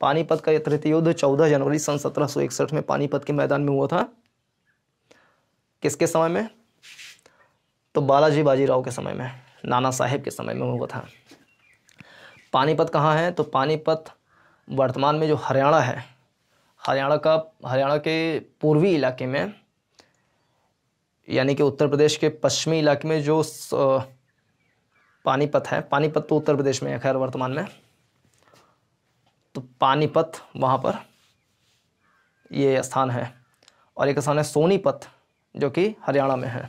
पानीपत का तृतीय युद्ध 14 जनवरी सन 1761 में पानीपत के मैदान में हुआ था किसके समय में तो बालाजी बाजीराव के समय में नाना साहेब के समय में हुआ था पानीपत कहाँ है तो पानीपत वर्तमान में जो हरियाणा है हरियाणा का हरियाणा के पूर्वी इलाके में यानी कि उत्तर प्रदेश के पश्चिमी इलाके में जो पानीपत है पानीपत तो उत्तर प्रदेश में है खैर वर्तमान में तो पानीपत वहाँ पर ये स्थान है और एक स्थान है सोनीपत जो कि हरियाणा में है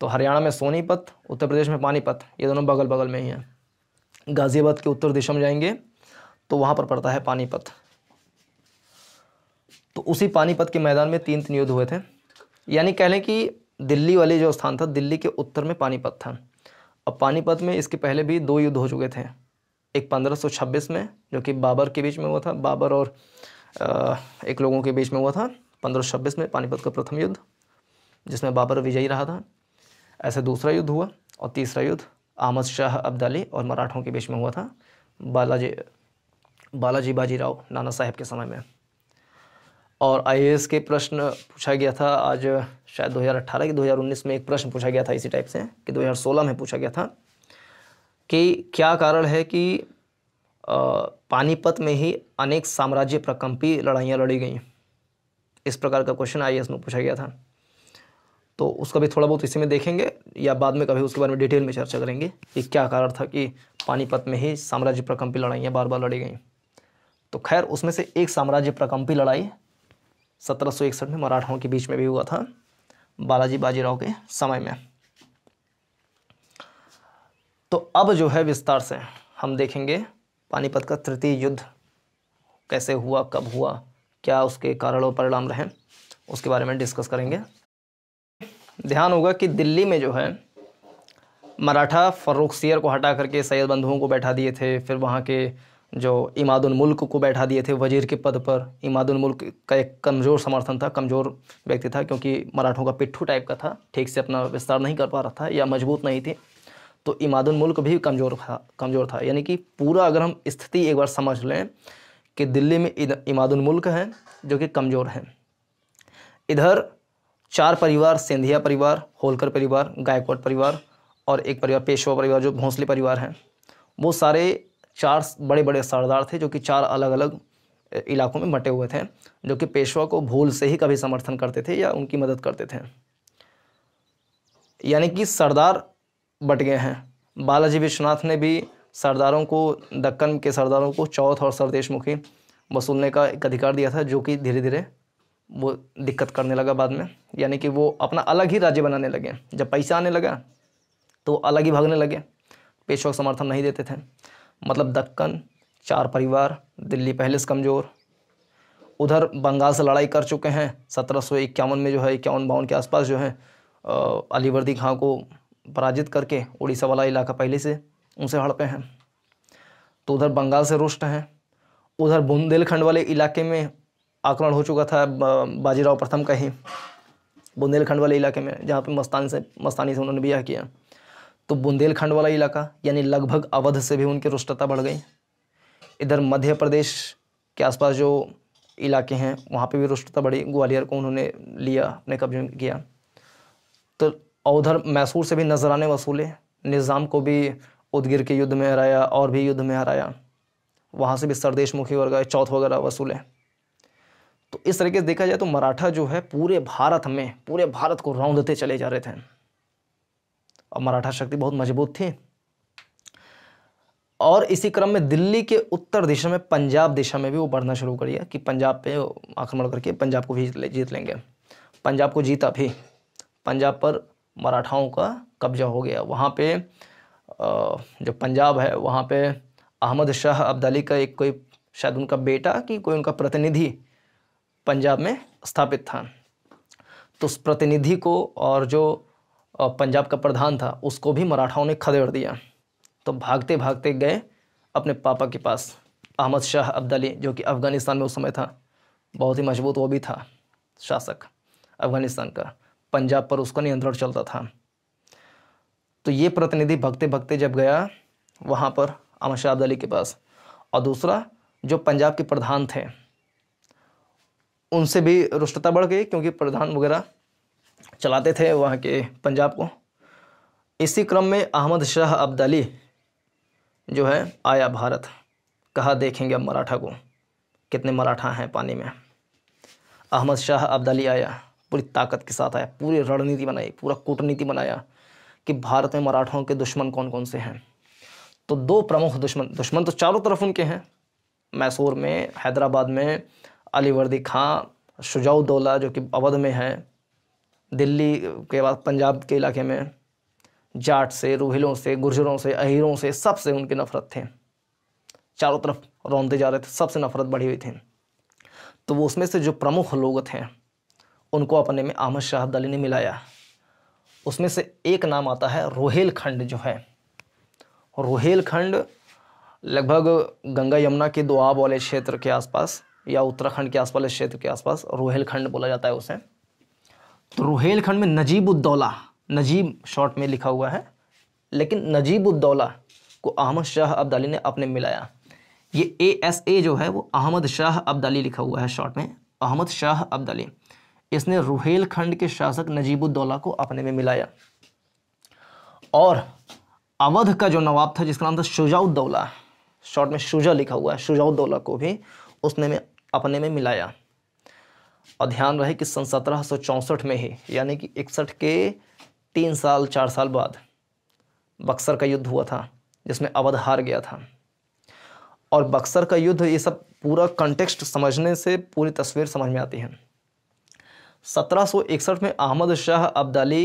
तो हरियाणा में सोनीपत उत्तर प्रदेश में पानीपत ये दोनों बगल बगल में ही हैं गाज़ियाबाद के उत्तर दिशा में जाएंगे तो वहाँ पर पड़ता है पानीपत तो उसी पानीपत के मैदान में तीन तीन युद्ध हुए थे यानी कह लें कि दिल्ली वाले जो स्थान था दिल्ली के उत्तर में पानीपत था अब पानीपत में इसके पहले भी दो युद्ध हो चुके थे एक 1526 में जो कि बाबर के बीच में हुआ था बाबर और एक लोगों के बीच में हुआ था 1526 में पानीपत का प्रथम युद्ध जिसमें बाबर विजयी रहा था ऐसे दूसरा युद्ध हुआ और तीसरा युद्ध अहमद शाह अब्दाली और मराठों के बीच में हुआ था बालाजी बालाजी बाजीराव नाना साहेब के समय में और आई के प्रश्न पूछा गया था आज शायद 2018 के 2019 में एक प्रश्न पूछा गया था इसी टाइप से कि 2016 में पूछा गया था कि क्या कारण है कि पानीपत में ही अनेक साम्राज्य प्रकम्पी लड़ाइयाँ लड़ी गई इस प्रकार का क्वेश्चन आई में पूछा गया था तो उसका भी थोड़ा बहुत इसी में देखेंगे या बाद में कभी उसके बारे में डिटेल में चर्चा करेंगे कि क्या कारण था कि पानीपत में ही साम्राज्य प्रकम्पी लड़ाइयाँ बार बार लड़ी गई तो खैर उसमें से एक साम्राज्य प्रकम्पी लड़ाई सत्रह में मराठाओं के बीच में भी हुआ था बालाजी बाजीराव के समय में तो अब जो है विस्तार से हम देखेंगे पानीपत का तृतीय युद्ध कैसे हुआ कब हुआ क्या उसके कारण और परिणाम रहे उसके बारे में डिस्कस करेंगे ध्यान होगा कि दिल्ली में जो है मराठा फ़र्रुख सियर को हटा करके सैयद बंधुओं को बैठा दिए थे फिर वहाँ के जो इमादुल मुल्क को बैठा दिए थे वजीर के पद पर इमादुल मुल्क का एक कमज़ोर समर्थन था कमज़ोर व्यक्ति था क्योंकि मराठों का पिट्ठू टाइप का था ठीक से अपना विस्तार नहीं कर पा रहा था या मजबूत नहीं थी तो इमादुल मुल्क भी कमज़ोर था कमज़ोर था यानी कि पूरा अगर हम स्थिति एक बार समझ लें कि दिल्ली में इमादुल मुल्क हैं जो कि कमज़ोर हैं इधर चार परिवार सिंधिया परिवार होलकर परिवार गायकवाड़ परिवार और एक परिवार पेशवा परिवार जो भोंसले परिवार हैं वो सारे चार बड़े बड़े सरदार थे जो कि चार अलग अलग इलाकों में बटे हुए थे जो कि पेशवा को भूल से ही कभी समर्थन करते थे या उनकी मदद करते थे यानी कि सरदार बट गए हैं बालाजी विश्वनाथ ने भी सरदारों को दक्कन के सरदारों को चौथ और सरदेशमुखी वसूलने का एक अधिकार दिया था जो कि धीरे धीरे वो दिक्कत करने लगा बाद में यानी कि वो अपना अलग ही राज्य बनाने लगे जब पैसा आने लगा तो अलग ही भागने लगे पेशवा समर्थन नहीं देते थे मतलब दक्कन चार परिवार दिल्ली पहले से कमज़ोर उधर बंगाल से लड़ाई कर चुके हैं सत्रह में जो है इक्यावन बावन के आसपास जो है अलीवर्दी खां को पराजित करके उड़ीसा वाला इलाका पहले से उनसे हड़पे हैं तो उधर बंगाल से रुष्ट हैं उधर बुंदेलखंड वाले इलाके में आक्रमण हो चुका था बाजीराव प्रथम का ही बुंदेलखंड वाले इलाके में जहाँ पे मस्तान से मस्तानी से उन्होंने ब्याह किया तो बुंदेलखंड वाला इलाका यानी लगभग अवध से भी उनकी रुष्टता बढ़ गई इधर मध्य प्रदेश के आसपास जो इलाके हैं वहाँ पे भी रुष्टता बढ़ी ग्वालियर को उन्होंने लिया अपने कब्जे में किया तो और उधर मैसूर से भी नजराने वसूले निज़ाम को भी उदगिर के युद्ध में हराया और भी युद्ध में हराया वहाँ से भी सरदेश मुखी वगैरह चौथ वगैरह वसूले तो इस तरीके से देखा जाए तो मराठा जो है पूरे भारत में पूरे भारत को रौंदते चले जा रहे थे और मराठा शक्ति बहुत मजबूत थी और इसी क्रम में दिल्ली के उत्तर दिशा में पंजाब दिशा में भी वो बढ़ना शुरू कर दिया कि पंजाब पे आक्रमण करके पंजाब को भी जीत लेंगे पंजाब को जीता भी पंजाब पर मराठाओं का कब्जा हो गया वहाँ पे जो पंजाब है वहाँ पे अहमद शाह अब्दाली का एक कोई शायद उनका बेटा कि कोई उनका प्रतिनिधि पंजाब में स्थापित था तो उस प्रतिनिधि को और जो पंजाब का प्रधान था उसको भी मराठाओं ने खदेड़ दिया तो भागते भागते गए अपने पापा के पास अहमद शाह अब्दाली जो कि अफ़गानिस्तान में उस समय था बहुत ही मजबूत वो भी था शासक अफ़गानिस्तान का पंजाब पर उसका नियंत्रण चलता था तो ये प्रतिनिधि भगते भगते जब गया वहाँ पर अहमद शाह अब्दाली के पास और दूसरा जो पंजाब के प्रधान थे उनसे भी रुष्टता बढ़ गई क्योंकि प्रधान वगैरह चलाते थे वहाँ के पंजाब को इसी क्रम में अहमद शाह अब्दाली जो है आया भारत कहा देखेंगे अब मराठा को कितने मराठा हैं पानी में अहमद शाह अब्दाली आया पूरी ताकत के साथ आया पूरी रणनीति बनाई पूरा कूटनीति बनाया कि भारत में मराठों के दुश्मन कौन कौन से हैं तो दो प्रमुख दुश्मन दुश्मन तो चारों तरफ उनके हैं मैसूर में हैदराबाद में अलीवर्दी खां शुजाउद्दौला जो कि अवध में है दिल्ली के बाद पंजाब के इलाके में जाट से रूहिलों से गुर्जरों से अहिरों से सबसे उनकी नफरत थे चारों तरफ रौंदे जा रहे थे सबसे नफरत बढ़ी हुई थी तो वो उसमें से जो प्रमुख लोग थे उनको अपने में अहमद शाह अब्दाली ने मिलाया उसमें से एक नाम आता है रोहेलखंड जो है रोहेलखंड लगभग गंगा यमुना के दुआब वाले क्षेत्र के आसपास या उत्तराखंड के आस वाले क्षेत्र के आसपास रोहेलखंड बोला जाता है उसे तो रोहेलखंड में नजीब उद्दौला नजीब शॉर्ट में लिखा हुआ है लेकिन नजीब उद्दौला को अहमद शाह अब्दाली ने अपने मिलाया ये ए एस ए जो है वो अहमद शाह अब्दाली लिखा हुआ है शॉर्ट में अहमद शाह अब्दाली इसने रुहेलखंड के शासक नजीबुद्दौला को अपने में मिलाया और अवध का जो नवाब था जिसका नाम था शुजाउद्दौला शॉर्ट में शुजा लिखा हुआ है शुजाउद्दौला को भी उसने में अपने में मिलाया और ध्यान रहे कि सन सत्रह में ही यानी कि इकसठ के तीन साल चार साल बाद बक्सर का युद्ध हुआ था जिसमें अवध हार गया था और बक्सर का युद्ध ये सब पूरा कंटेक्स्ट समझने से पूरी तस्वीर समझ में आती है सत्रह में अहमद शाह अब्दाली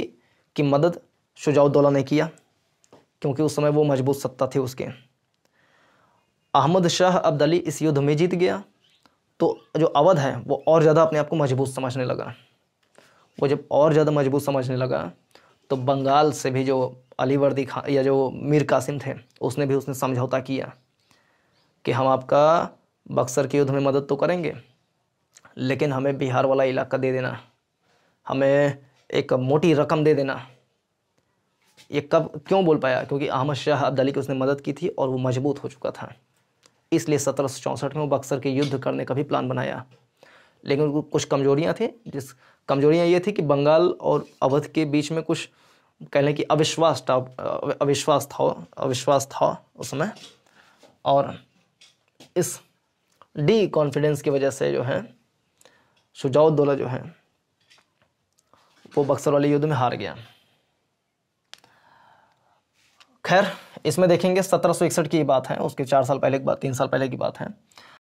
की मदद शुजाउद्दौला ने किया क्योंकि उस समय वो मजबूत सत्ता थी उसके अहमद शाह अब्दाली इस युद्ध में जीत गया तो जो अवध है वो और ज़्यादा अपने आप को मजबूत समझने लगा वो जब और ज़्यादा मजबूत समझने लगा तो बंगाल से भी जो अलीवर्दी खान या जो मीर कासिम थे उसने भी उसने समझौता किया कि हम आपका बक्सर के युद्ध में मदद तो करेंगे लेकिन हमें बिहार वाला इलाका दे देना हमें एक मोटी रकम दे देना ये कब क्यों बोल पाया क्योंकि अहमद शाह अब्दाली की उसने मदद की थी और वो मजबूत हो चुका था इसलिए सत्रह में वो बक्सर के युद्ध करने का भी प्लान बनाया लेकिन उनको कुछ कमजोरियाँ थी जिस कमजोरियाँ ये थी कि बंगाल और अवध के बीच में कुछ कह लें कि अविश्वास था अविश्वास था अविश्वास था उस समय और इस डी कॉन्फिडेंस की वजह से जो है शुजाउद्दौला जो है वो बक्सर वाले युद्ध में हार गया खैर इसमें देखेंगे सत्रह की बात है उसके चार साल पहले की बात तीन साल पहले की बात है